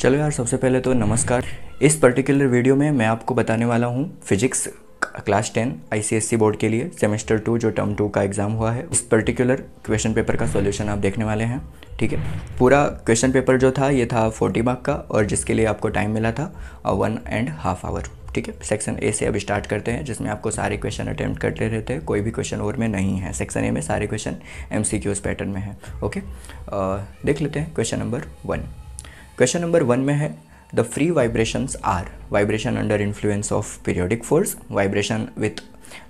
चलो यार सबसे पहले तो नमस्कार इस पर्टिकुलर वीडियो में मैं आपको बताने वाला हूँ physics class ten I board के लिए सेमेस्टर टू जो टर्म टू का एग्ज़ाम हुआ है इस पर्टिकुलर क्वेश्चन पेपर का सॉल्यूशन आप देखने वाले हैं ठीक है पूरा क्वेश्चन पेपर जो था ये था फोर्टी मार्क का और जिसके लिए आपको टाइम मिला था वन एंड हाफ आवर ठीक है सेक्शन ए से अब स्टार्ट करते हैं जिसमें आपको सारे क्वेश्चन अटैम्प्ट करते रहते हैं कोई भी क्वेश्चन और में नहीं है सेक्शन ए में सारे क्वेश्चन एम पैटर्न में है ओके आ, देख लेते हैं question number one question number one में है the free vibration or vibration under influence of periodic force vibration with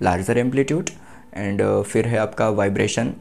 larger amplitude and फिर है आपका vibration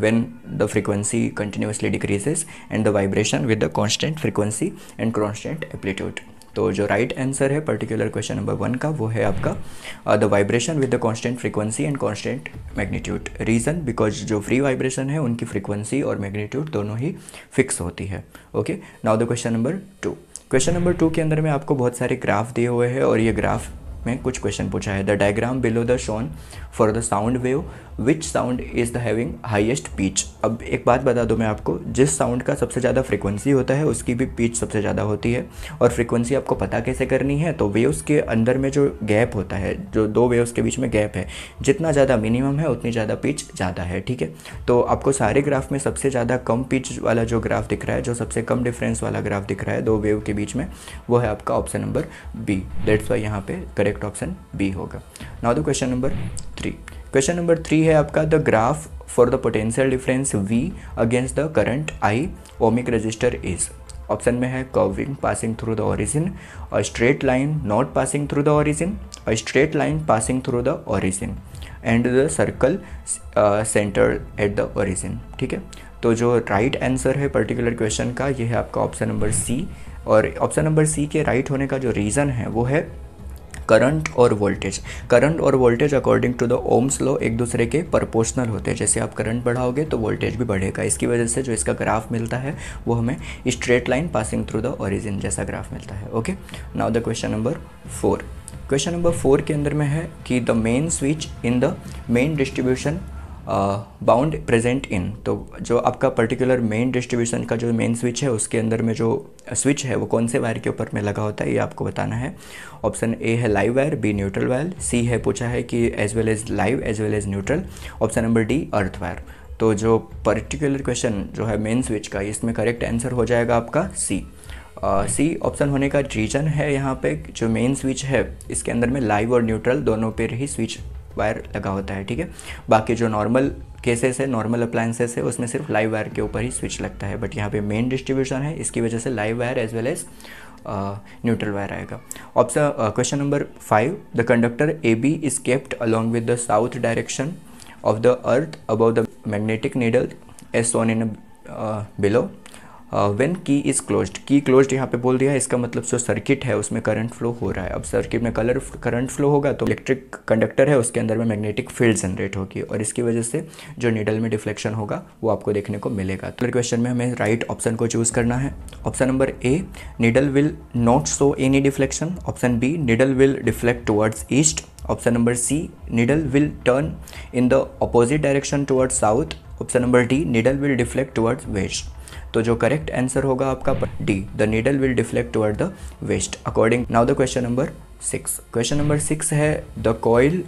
when the frequency continuously decreases and the vibration with the constant frequency and constant amplitude तो जो right right answer है particular question number one का वो है आपका the vibration with the constant frequency and constant magnitude reason because जो free vibration है उनकी फ्रीक्वेंसी और मैग्नीट्यूड दोनों ही फिक्स होती है okay now the question number two question number two के अंदर में आपको बहुत सारे ग्राफ दिए हुए हैं और ये ग्राफ में कुछ क्वेश्चन पूछा है the diagram below the shown for the sound wave which sound is the having highest pitch अब एक बात बता दो मैं आपको जिस साउंड का सबसे ज़्यादा फ्रिक्वेंसी होता है उसकी भी पिच सबसे ज़्यादा होती है और फ्रिक्वेंसी आपको पता कैसे करनी है तो वेव्स के अंदर में जो गैप होता है जो दो वेव्स के बीच में गैप है जितना ज़्यादा मिनिमम है उतनी ज़्यादा पिच ज़्यादा है ठीक है तो आपको सारे ग्राफ में सबसे ज़्यादा कम पिच वाला जो ग्राफ दिख रहा है जो सबसे कम डिफरेंस वाला ग्राफ दिख रहा है दो वेव के बीच में वो है आपका option number B that's why यहाँ पे करेक्ट ऑप्शन बी होगा now the question number three question number three है आपका the graph for the potential difference V against the current I ohmic resistor is option में है curving passing through the origin a straight line not passing through the origin a straight line passing through the origin and the circle centre at the origin ठीक है तो जो right right answer है particular question का ये है आपका option number सी और ऑप्शन नंबर सी के राइट right होने का जो रीज़न है वो है करंट और वोल्टेज करंट और voltage according to the Ohm's law एक दूसरे के परपोर्शनल होते हैं जैसे आप करंट बढ़ाओगे तो वोल्टेज भी बढ़ेगा इसकी वजह से जो इसका ग्राफ मिलता है वो हमें straight line passing through the origin जैसा ग्राफ मिलता है okay now the question number four question number four के अंदर में है कि the main switch in the main distribution bound present in तो जो आपका पर्टिकुलर मेन डिस्ट्रीब्यूशन का जो मेन स्विच है उसके अंदर में जो स्विच है वो कौन से वायर के ऊपर में लगा होता है ये आपको बताना है ऑप्शन ए है live wire B neutral wire C है पूछा है कि as well as live as well as neutral option number D earth wire तो जो पर्टिकुलर क्वेश्चन जो है मेन स्विच का इसमें करेक्ट आंसर हो जाएगा आपका सी सी uh, ऑप्शन होने का रीजन है यहाँ पे जो मेन स्विच है इसके अंदर में लाइव और न्यूट्रल दोनों पर ही स्विच वायर लगा होता है ठीक है बाकी जो नॉर्मल केसेस है नॉर्मल अप्लायंसेस है उसमें सिर्फ लाइव वायर के ऊपर ही स्विच लगता है बट यहाँ पे मेन डिस्ट्रीब्यूशन है इसकी वजह से live wire as well as neutral wire आएगा option question number five the conductor A B is kept along with the south direction of the earth above the magnetic needle as shown in below when key is closed key closed यहाँ पे बोल दिया है इसका मतलब जो circuit है उसमें करंट फ्लो हो रहा है अब सर्किट में कलर करंट फ्लो होगा तो इलेक्ट्रिक कंडक्टर है उसके अंदर में मैग्नेटिक फील्ड जनरेट होगी और इसकी वजह से जो निडल में डिफ्लेक्शन होगा वो आपको देखने को मिलेगा तो क्वेश्चन में हमें राइट right ऑप्शन को चूज़ करना है option number A needle will not show any deflection option B needle will deflect towards east option number C needle will turn in the opposite direction towards south option number D needle will deflect towards west तो जो correct answer होगा आपका D the needle will deflect toward the west according now the question number six question number six है the coil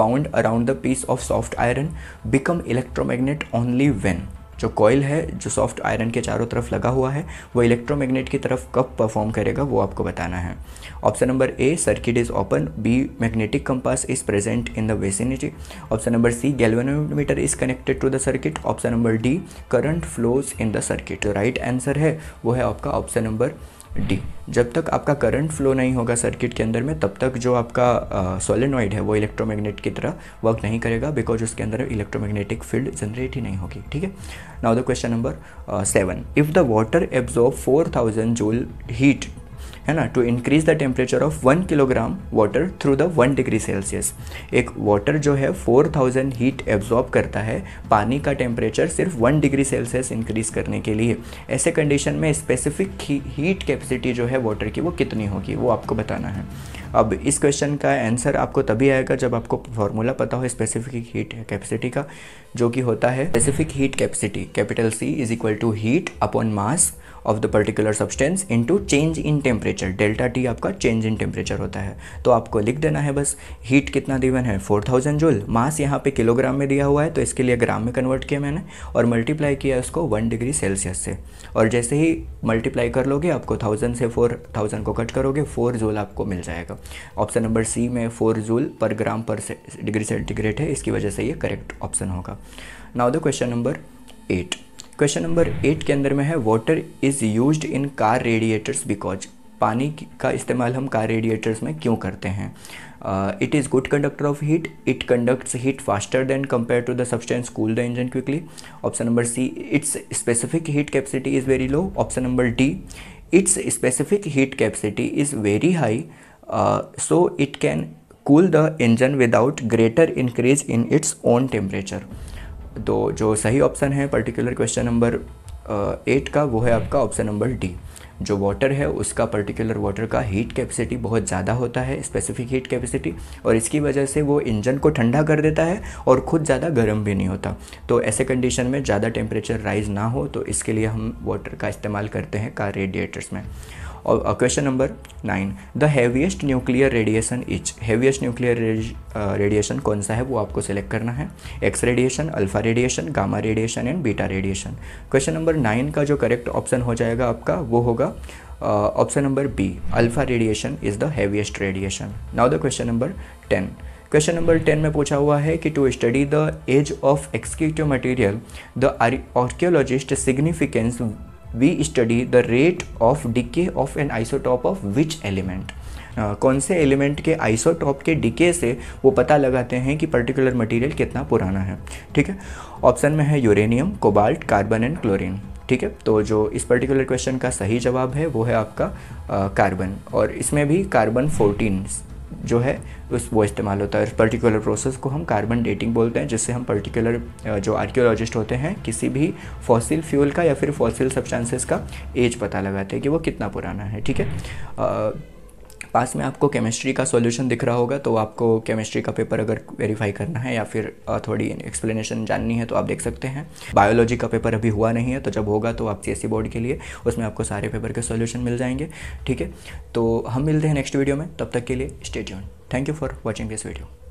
wound around the piece of soft iron become electromagnet only when जो coil है जो soft iron के चारों तरफ लगा हुआ है वो इलेक्ट्रोमैग्नेट की तरफ कब परफॉर्म करेगा वो आपको बताना है option number A circuit is open B magnetic compass is present in the vicinity option number C galvanometer is connected to the circuit option number D current flows in the circuit right answer है वो है आपका option number D जब तक आपका current flow नहीं होगा circuit के अंदर में तब तक जो आपका सोलेनॉइड है वो इलेक्ट्रोमैग्नेट की तरह वर्क नहीं करेगा बिकॉज उसके अंदर इलेक्ट्रोमैग्नेटिक फील्ड जनरेट ही नहीं होगी ठीक है now the question number seven if the water absorb four thousand joule heat है ना to increase the temperature of one kilogram water through the one degree Celsius एक वाटर जो है फोर थाउजेंड हीट एब्जॉर्ब करता है पानी का temperature सिर्फ वन डिग्री सेल्सियस इंक्रीज करने के लिए ऐसे कंडीशन में स्पेसिफिक हीट कैपेसिटी जो है वाटर की वो कितनी होगी वो आपको बताना है अब इस क्वेश्चन का आंसर आपको तभी आएगा जब आपको फॉर्मूला पता हो स्पेसिफिक हीट कैपेसिटी का जो कि होता है specific heat capacity capital C is equal to heat upon mass of the particular substance into change in temperature delta T आपका चेंज इन टेम्परेचर होता है तो आपको लिख देना है बस हीट कितना दिवन है 4000 जूल मास यहाँ पे किलोग्राम में दिया हुआ है तो इसके लिए ग्राम में कन्वर्ट किया मैंने और मल्टीप्लाई किया उसको वन डिग्री सेल्सियस से और जैसे ही मल्टीप्लाई कर लोगे आपको थाउजेंड से फोर थाउजेंड को कट करोगे फोर जूल आपको मिल जाएगा ऑप्शन नंबर सी में फोर जूल पर ग्राम पर डिग्री सेंटीग्रेड है इसकी वजह से ये करेक्ट ऑप्शन होगा now the question number eight question number eight के अंदर में है water is use in car radiators because पानी का इस्तेमाल हम कार रेडिएटर्स में क्यों करते हैं it is good conductor of heat it conducts heat faster than compare to the substance cool the engine quickly option number C its specific heat capacity is very low option number D its specific heat capacity is very high so it can cool the engine without greater increase in its own temperature तो जो सही option है particular question number eight का वो है आपका option number D जो water है उसका पर्टिकुलर वाटर का हीट कैपेसिटी बहुत ज़्यादा होता है स्पेसिफिक हीट कैपेसिटी और इसकी वजह से वो इंजन को ठंडा कर देता है और ख़ुद ज़्यादा गर्म भी नहीं होता तो ऐसे कंडीशन में ज़्यादा टेम्परेचर राइज ना हो तो इसके लिए हम वाटर का इस्तेमाल करते हैं कार रेडिएटर्स में और question number nine the heaviest nuclear radiation which heaviest nuclear radiation कौन सा है वो आपको सेलेक्ट करना है X radiation alpha radiation gamma radiation and beta radiation question number nine का जो करेक्ट ऑप्शन हो जाएगा आपका वो होगा option number B alpha radiation is the heaviest radiation now the question number ten question number ten में पूछा हुआ है कि to study the as of executive material the archaeologist significance we study the rate of decay of an isotope of which element कौन से element के isotope के decay से वो पता लगाते हैं कि पर्टिकुलर मटेरियल कितना पुराना है ठीक है ऑप्शन में है uranium cobalt carbon and chlorine ठीक है तो जो इस पर्टिकुलर क्वेश्चन का सही जवाब है वो है आपका कार्बन uh, और इसमें भी कार्बन फोर्टीन जो है उस वो इस्तेमाल होता है उस पर्टिकुलर प्रोसेस को हम कार्बन डेटिंग बोलते हैं जिससे हम पर्टिकुलर जो आर्कियोलॉजिस्ट होते हैं किसी भी फॉसिल फ्यूल का या फिर फॉसिल सब्सटेंसेस का एज पता लगाते हैं कि वो कितना पुराना है ठीक है पास में आपको केमिस्ट्री का सॉल्यूशन दिख रहा होगा तो आपको केमिस्ट्री का पेपर अगर वेरीफाई करना है या फिर थोड़ी एक्सप्लेनेशन जाननी है तो आप देख सकते हैं बायोलॉजी का पेपर अभी हुआ नहीं है तो जब होगा तो आप सी बोर्ड e के लिए उसमें आपको सारे पेपर के सॉल्यूशन मिल जाएंगे ठीक है तो हम मिलते हैं नेक्स्ट वीडियो में तब तक के लिए state thank you for watching this video